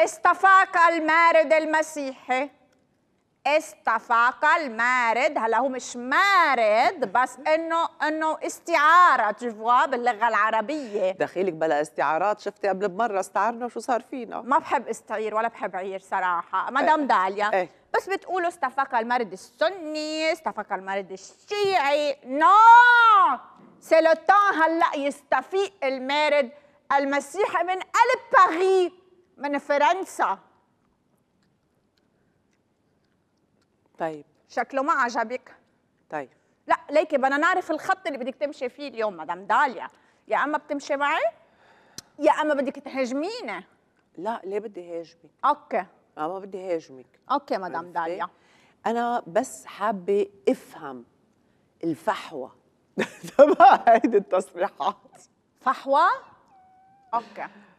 استفاق المارد المسيحي استفاق المارد هلا هو مش مارد بس انه انه استعاره تشوفوا باللغه العربيه دخيلك بلا استعارات شفتي قبل بمره استعرنا وشو صار فينا ما بحب استعير ولا بحب عير صراحه مدام ايه. داليا ايه. بس بتقولوا استفاق المارد السني استفاق المارد الشيعي نو سي لو هلا يستفيق المارد المسيحي من قلب باريس من فرنسا طيب شكله ما عجبك طيب لا ليكي بدنا نعرف الخط اللي بدك تمشي فيه اليوم مدام داليا يا اما بتمشي معي يا اما بدك تهاجميني لا ليه بدي هاجمك اوكي آه، ما بدي هاجمك اوكي مدام داليا انا بس حابه افهم الفحوى تبع هيدي التصريحات فحوى اوكي